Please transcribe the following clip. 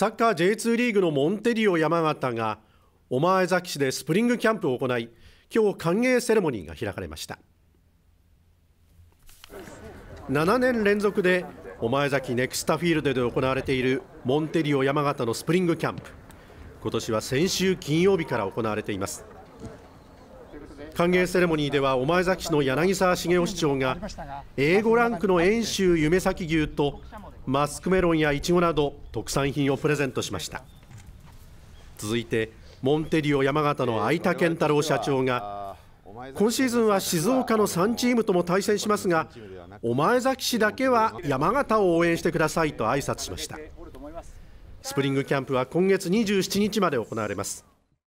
サッカー J2 リーグのモンテリオ山形が御前崎市でスプリングキャンプを行い今日歓迎セレモニーが開かれました7年連続で御前崎ネクスタフィールドで行われているモンテリオ山形のスプリングキャンプ今年は先週金曜日から行われています歓迎セレモニーではお前崎市の柳沢茂雄市長が A5 ランクの遠州夢咲牛とマスクメロンやイチゴなど特産品をプレゼントしました続いてモンテリオ山形の相田健太郎社長が今シーズンは静岡の3チームとも対戦しますがお前崎市だけは山形を応援してくださいと挨拶しましたスプリングキャンプは今月27日まで行われます